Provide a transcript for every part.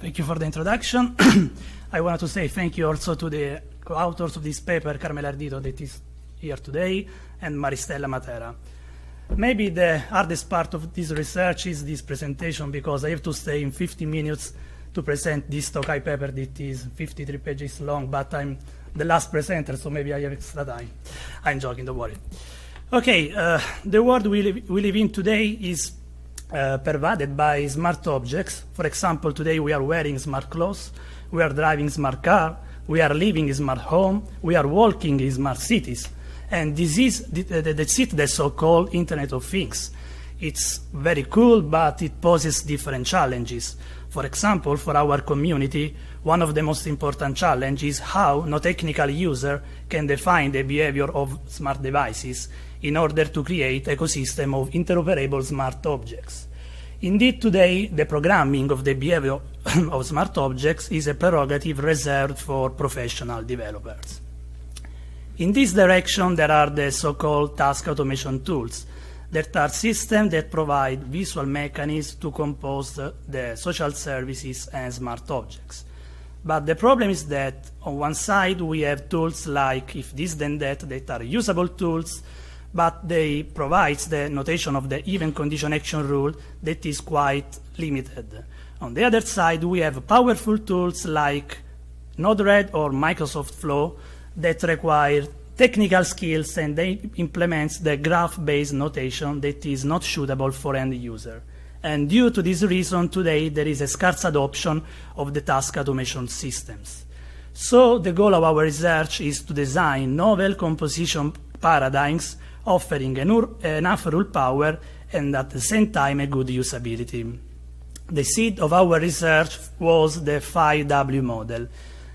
Thank you for the introduction. I wanted to say thank you also to the co-authors of this paper, Carmela Ardito, that is here today, and Maristella Matera. Maybe the hardest part of this research is this presentation because I have to stay in 50 minutes to present this Tokai paper that is 53 pages long, but I'm the last presenter, so maybe I have extra time. I'm joking, don't worry. Okay, uh, the world we live, we live in today is provided uh, pervaded by smart objects. For example, today we are wearing smart clothes, we are driving smart car, we are living in smart home, we are walking in smart cities. And this is the, the, the, the so-called Internet of Things. It's very cool, but it poses different challenges. For example, for our community, one of the most important challenges is how no technical user can define the behavior of smart devices in order to create ecosystem of interoperable smart objects. Indeed, today, the programming of the behavior of smart objects is a prerogative reserved for professional developers. In this direction, there are the so-called task automation tools that are systems that provide visual mechanisms to compose the social services and smart objects. But the problem is that on one side we have tools like if this then that that are usable tools but they provides the notation of the even condition action rule that is quite limited. On the other side, we have powerful tools like Node-RED or Microsoft Flow that require technical skills and they implements the graph-based notation that is not suitable for end user. And due to this reason, today there is a scarce adoption of the task automation systems. So the goal of our research is to design novel composition paradigms offering an enough rule power and at the same time a good usability. The seed of our research was the 5W model.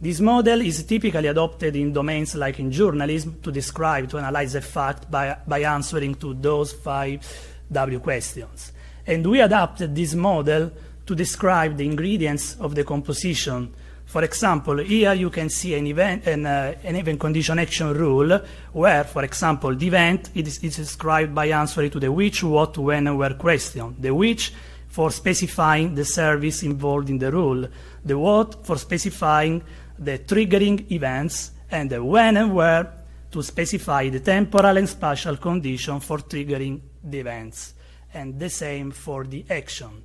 This model is typically adopted in domains like in journalism to describe, to analyze a fact by, by answering to those 5W questions. And we adapted this model to describe the ingredients of the composition for example, here you can see an event, an, uh, an event condition action rule where, for example, the event is, is described by answering to the which, what, when, and where question. The which for specifying the service involved in the rule, the what for specifying the triggering events, and the when and where to specify the temporal and spatial condition for triggering the events, and the same for the action.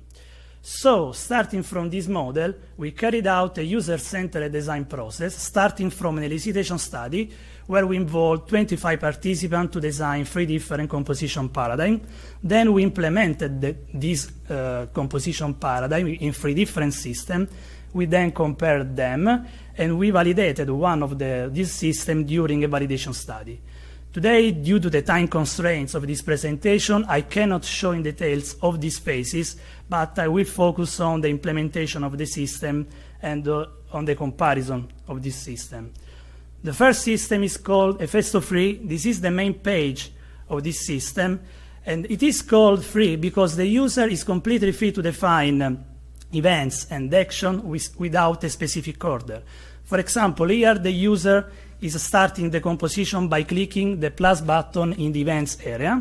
So starting from this model, we carried out a user-centered design process, starting from an elicitation study, where we involved 25 participants to design three different composition paradigms. Then we implemented the, this uh, composition paradigm in three different systems. We then compared them, and we validated one of the, this system during a validation study. Today, due to the time constraints of this presentation, I cannot show in details of these phases, but I will focus on the implementation of the system and uh, on the comparison of this system. The first system is called Efesto Free. This is the main page of this system, and it is called free because the user is completely free to define um, events and action with, without a specific order. For example, here the user is starting the composition by clicking the plus button in the events area.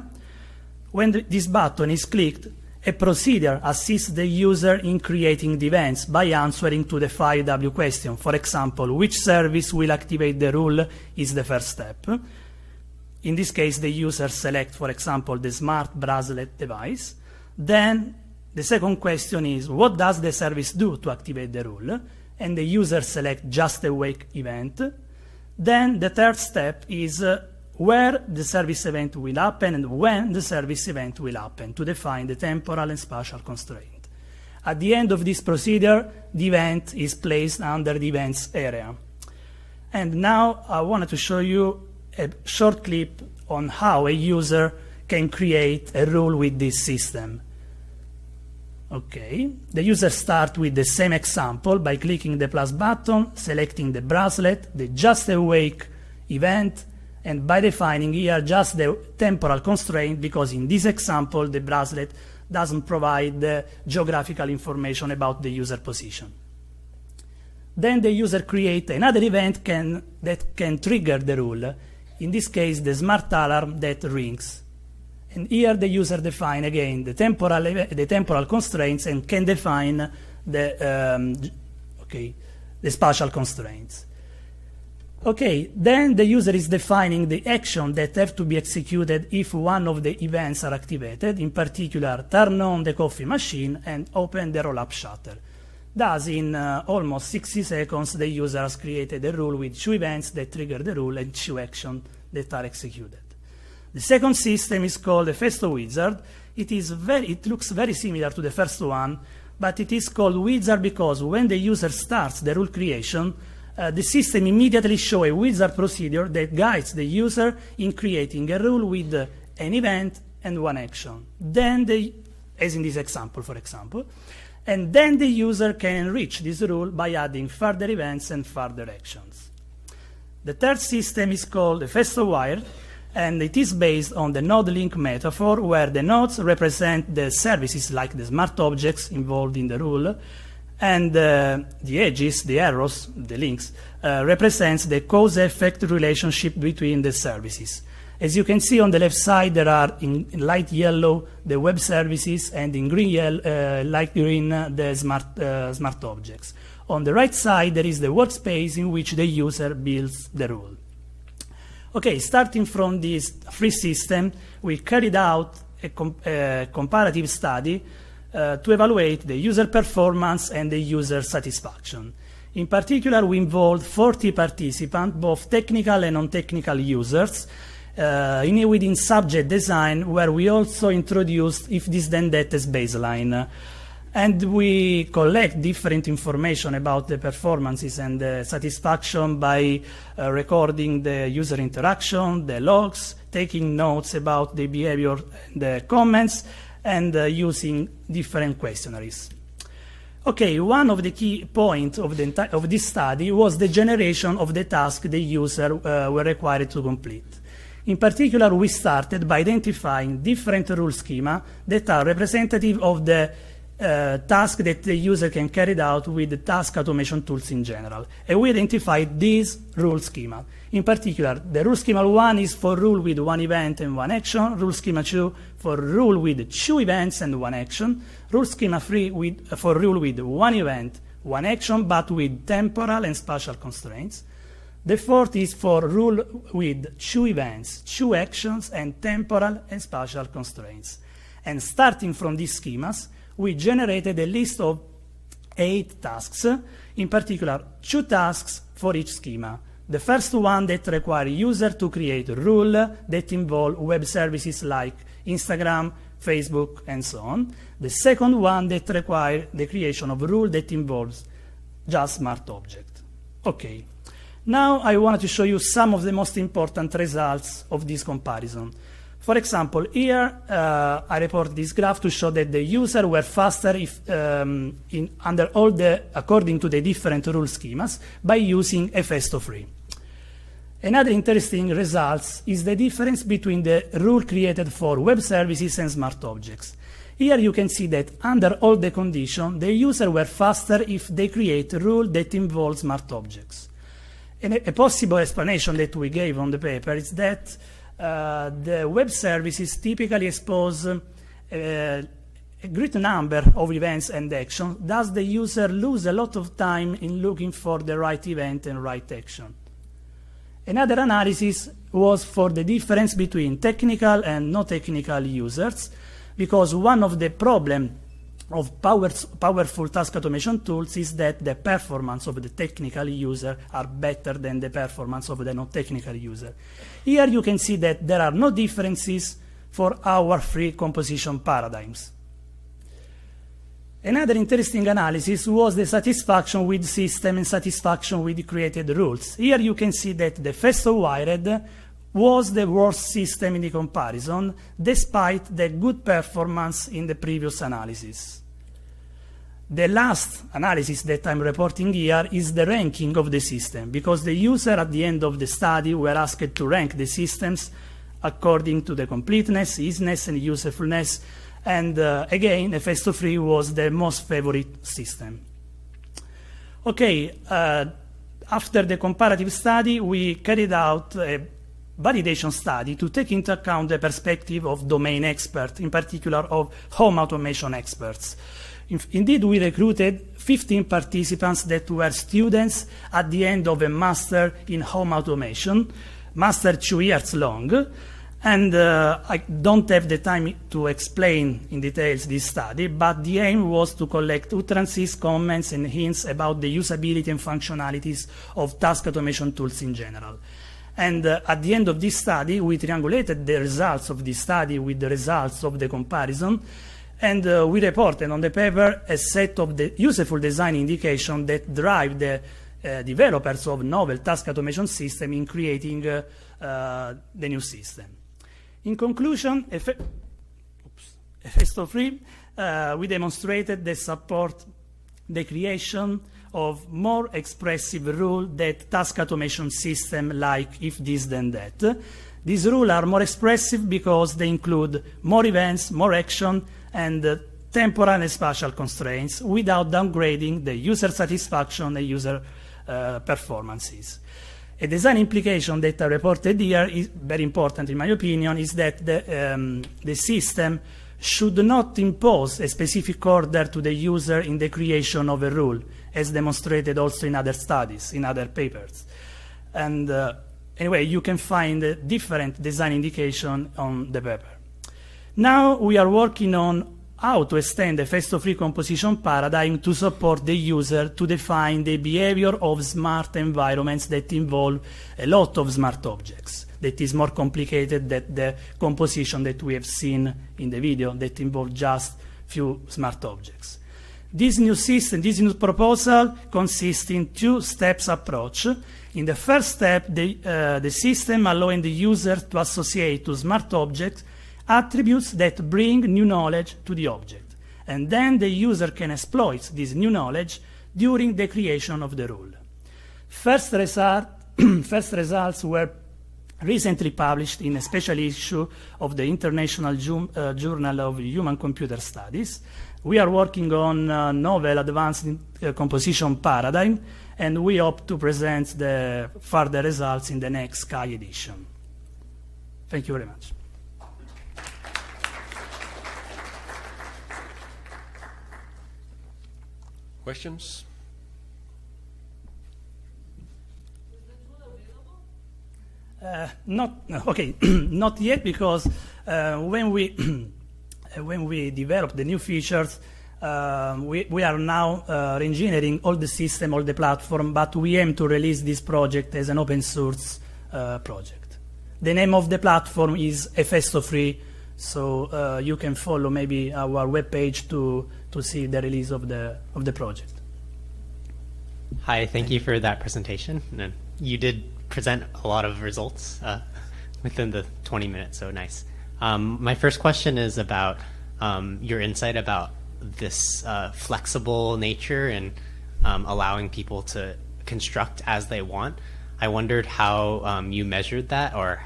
When this button is clicked, a procedure assists the user in creating the events by answering to the 5W question. For example, which service will activate the rule is the first step. In this case, the user selects, for example, the smart bracelet device. Then the second question is, what does the service do to activate the rule? And the user selects just awake event. Then the third step is uh, where the service event will happen and when the service event will happen to define the temporal and spatial constraint. At the end of this procedure, the event is placed under the events area. And now I wanted to show you a short clip on how a user can create a rule with this system. Okay, the user starts with the same example by clicking the plus button, selecting the bracelet, the just awake event, and by defining here just the temporal constraint because in this example the bracelet doesn't provide the geographical information about the user position. Then the user creates another event can, that can trigger the rule, in this case the smart alarm that rings. And here the user define again the temporal, the temporal constraints and can define the, um, okay, the spatial constraints. Okay, then the user is defining the action that have to be executed if one of the events are activated, in particular turn on the coffee machine and open the roll-up shutter. Thus, in uh, almost 60 seconds, the user has created a rule with two events that trigger the rule and two actions that are executed. The second system is called the Festo Wizard. It, is very, it looks very similar to the first one, but it is called Wizard because when the user starts the rule creation, uh, the system immediately shows a wizard procedure that guides the user in creating a rule with uh, an event and one action. Then, the, as in this example, for example, and then the user can enrich this rule by adding further events and further actions. The third system is called the Festo Wire, and it is based on the node link metaphor where the nodes represent the services like the smart objects involved in the rule and uh, the edges, the arrows, the links, uh, represents the cause-effect relationship between the services. As you can see on the left side, there are in, in light yellow the web services and in green uh, light green uh, the smart, uh, smart objects. On the right side, there is the workspace in which the user builds the rule. Okay, starting from this free system, we carried out a, a comparative study uh, to evaluate the user performance and the user satisfaction. In particular, we involved 40 participants, both technical and non-technical users, uh, in, within subject design, where we also introduced if this then that as baseline and we collect different information about the performances and the satisfaction by uh, recording the user interaction, the logs, taking notes about the behavior, the comments, and uh, using different questionnaires. Okay, one of the key points of, of, this study was the generation of the task the user uh, were required to complete. In particular, we started by identifying different rule schema that are representative of the uh, tasks that the user can carry out with the task automation tools in general. And we identified these rule schema. In particular, the rule schema 1 is for rule with one event and one action, rule schema 2 for rule with two events and one action, rule schema 3 with, uh, for rule with one event, one action, but with temporal and spatial constraints, the fourth is for rule with two events, two actions, and temporal and spatial constraints. And starting from these schemas, we generated a list of eight tasks, in particular two tasks for each schema. The first one that requires user to create a rule that involve web services like Instagram, Facebook, and so on. The second one that requires the creation of a rule that involves just smart object. Okay. Now I wanted to show you some of the most important results of this comparison. For example, here uh, I report this graph to show that the user were faster if, um, in, under all the according to the different rule schemas by using a Efesto3. Another interesting result is the difference between the rule created for web services and smart objects. Here you can see that under all the conditions, the user were faster if they create a rule that involves smart objects. And a possible explanation that we gave on the paper is that uh, the web services typically expose uh, a great number of events and actions, thus the user lose a lot of time in looking for the right event and right action. Another analysis was for the difference between technical and non-technical users, because one of the problems of powerful task automation tools is that the performance of the technical user are better than the performance of the non-technical user. Here you can see that there are no differences for our three composition paradigms. Another interesting analysis was the satisfaction with system and satisfaction with created rules. Here you can see that the first wired was the worst system in the comparison, despite the good performance in the previous analysis. The last analysis that I'm reporting here is the ranking of the system, because the user at the end of the study were asked to rank the systems according to the completeness, easiness, and usefulness. And uh, again, Efesto 3 was the most favorite system. Okay, uh, after the comparative study, we carried out a validation study to take into account the perspective of domain experts, in particular of home automation experts indeed, we recruited 15 participants that were students at the end of a master in home automation, master two years long, and uh, I don't have the time to explain in details this study, but the aim was to collect utterances, comments, and hints about the usability and functionalities of task automation tools in general. And uh, at the end of this study, we triangulated the results of this study with the results of the comparison, and uh, we reported on the paper a set of the useful design indications that drive the uh, developers of novel task automation system in creating uh, uh the new system. In conclusion, Efesto 3, uh, we demonstrated the support the creation of more expressive rule that task automation system like if this then that these rules are more expressive because they include more events, more action, and uh, temporal and spatial constraints without downgrading the user satisfaction and user uh, performances. A design implication that I reported here is very important in my opinion is that the, um, the system should not impose a specific order to the user in the creation of a rule, as demonstrated also in other studies, in other papers. And uh, Anyway, you can find different design indication on the paper. Now we are working on how to extend the face to free composition paradigm to support the user to define the behavior of smart environments that involve a lot of smart objects. That is more complicated than the composition that we have seen in the video that involve just few smart objects. This new system, this new proposal consists in two steps approach in the first step, the, uh, the system allowing the user to associate to smart objects attributes that bring new knowledge to the object. And then the user can exploit this new knowledge during the creation of the rule. First, result, first results were recently published in a special issue of the International Ju uh, Journal of Human Computer Studies. We are working on a novel advanced in, uh, composition paradigm, and we hope to present the further results in the next Sky edition. Thank you very much. Questions? Uh, not okay, not yet because uh, when we uh, when we develop the new features, uh, we, we are now uh, engineering all the system, all the platform, but we aim to release this project as an open source project. The name of the platform is Efesto Free, so you can follow maybe our webpage to to see the release of the of the project. Hi, thank you for that presentation. You did present a lot of results uh, within the 20 minutes, so nice. Um, my first question is about um, your insight about this uh, flexible nature and um, allowing people to construct as they want. I wondered how um, you measured that or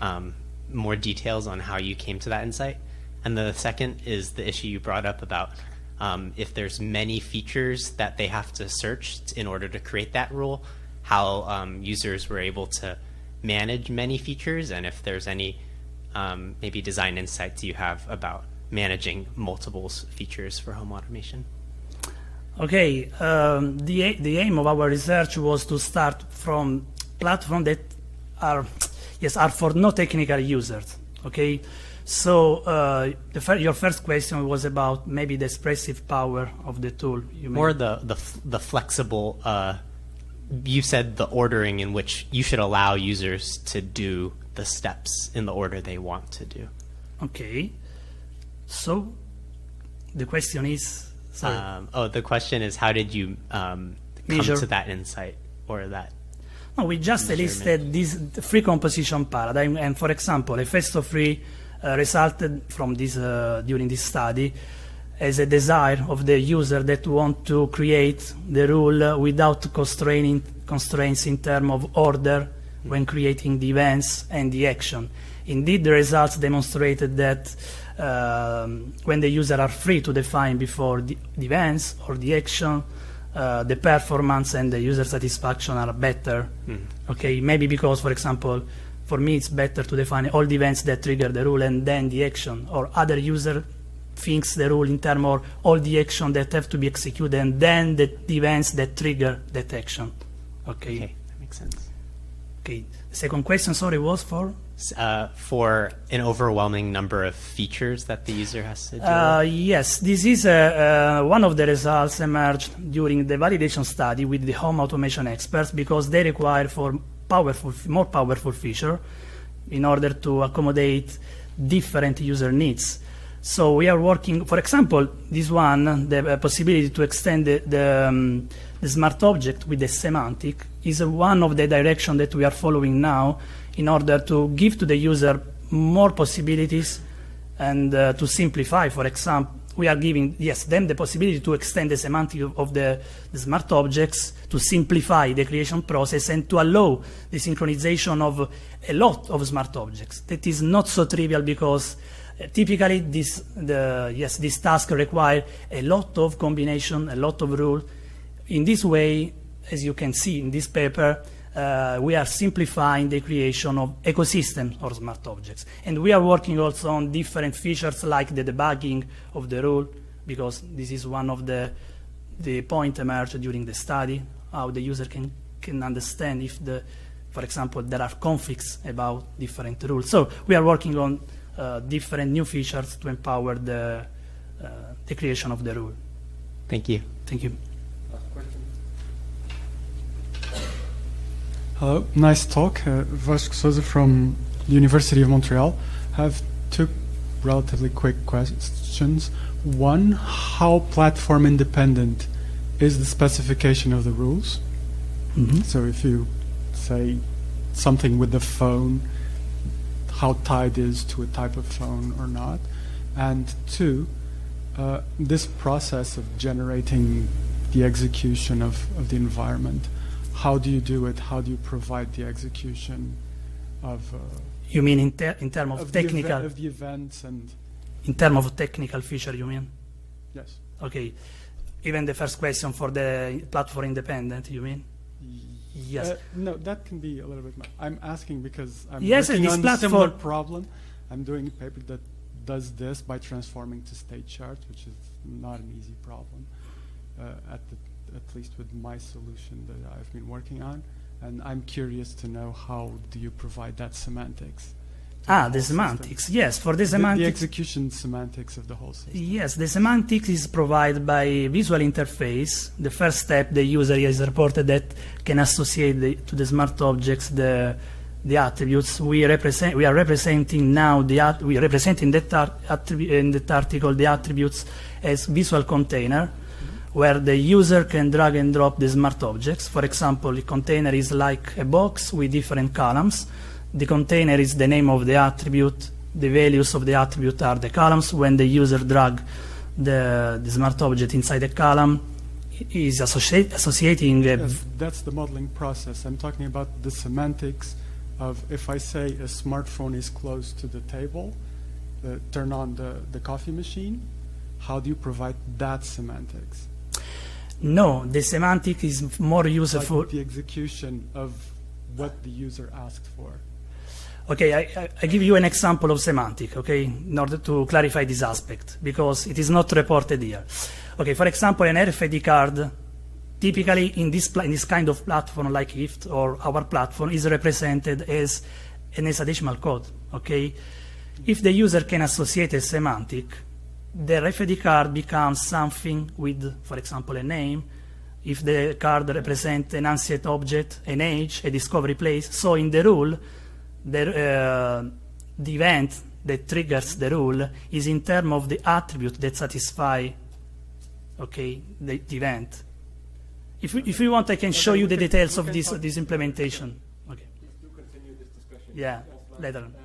um, more details on how you came to that insight. And the second is the issue you brought up about um, if there's many features that they have to search in order to create that rule, how um, users were able to manage many features and if there's any um, maybe design insights you have about managing multiple features for home automation. Okay, um, the, the aim of our research was to start from platforms that are, yes, are for no technical users, okay? So uh, fir your first question was about maybe the expressive power of the tool. You the, the, the flexible uh, you said the ordering in which you should allow users to do the steps in the order they want to do. Okay. So the question is. Um, oh, the question is how did you um, come measure. to that insight or that? No, we just listed this free composition paradigm, and for example, a phase of free uh, resulted from this uh, during this study as a desire of the user that want to create the rule without constraining constraints in terms of order when creating the events and the action. Indeed, the results demonstrated that um, when the user are free to define before the, events or the action, uh, the performance and the user satisfaction are better. Mm. Okay, maybe because, for example, for me it's better to define all the events that trigger the rule and then the action, or other user Things the rule in terms of all the action that have to be executed and then the events that trigger that action. Okay. Okay, that makes sense. Okay. The second question, sorry, was for? Uh, for an overwhelming number of features that the user has to do? Uh, yes, this is uh, uh, one of the results emerged during the validation study with the home automation experts because they require for powerful, more powerful feature in order to accommodate different user needs. So we are working, for example, this one, the uh, possibility to extend the, the, um, the smart object with the semantic is one of the direction that we are following now in order to give to the user more possibilities and uh, to simplify, for example, we are giving yes them the possibility to extend the semantic of the, the, smart objects to simplify the creation process and to allow the synchronization of a lot of smart objects that is not so trivial because typically this the yes this task require a lot of combination a lot of rule in this way as you can see in this paper uh, we are simplifying the creation of ecosystem or smart objects and we are working also on different features like the debugging of the rule because this is one of the the point emerged during the study how the user can can understand if the for example there are conflicts about different rules so we are working on uh, different new features to empower the, uh, the creation of the rule. Thank you. Thank you. Hello, uh, nice talk. Uh, Vasco Souza from University of Montreal. I have two relatively quick questions. One, how platform independent is the specification of the rules? Mm -hmm. So if you say something with the phone how tied is to a type of phone or not. And two, uh, this process of generating the execution of, of the environment, how do you do it? How do you provide the execution of? Uh, you mean in, ter in terms of, of, technical the of the events and in terms of technical feature? You mean? Yes. Okay. Even the first question for the platform independent, you mean? Yes. Uh, no, that can be a little bit. I'm asking because I'm yes, working on platform. similar problem. I'm doing a paper that does this by transforming to state chart, which is not an easy problem, uh, at, the, at least with my solution that I've been working on. And I'm curious to know how do you provide that semantics? Ah, the, semantics. System. Yes, for the semantics. The, execution semantics of the whole system. Yes, the semantics is provided by visual interface. The first step, the user is reported that can associate the, to the smart objects the the attributes we represent. We are representing now the we represent representing that in that article the attributes as visual container. Mm -hmm. Where the user can drag and drop the smart objects. For example, the container is like a box with different columns the container is the name of the attribute. The values of the attribute are the columns. When the user drag the, the smart object inside a column, is associate, associating. A yes, that's the modeling process. I'm talking about the semantics of if I say a smartphone is close to the table, uh, turn on the, the coffee machine, how do you provide that semantics? No, the semantic is more useful. Like the execution of what the user asked for. Okay, I, I, give you an example of semantic, okay, in order to clarify this aspect, because it is not reported here. Okay, for example, an RFID card, typically in this, in this kind of platform like IFT or our platform, is represented as an hexadecimal code, okay? If the user can associate a semantic, the RFID card becomes something with, for example, a name, if the card represents an ancient object, an age, a discovery place. So in the rule, the, uh, the event that triggers the rule is in terms of the attribute that satisfy okay the, the event if, okay. if you want I can okay, show you the can, details of this, this implementation okay, okay. discussion yeah later on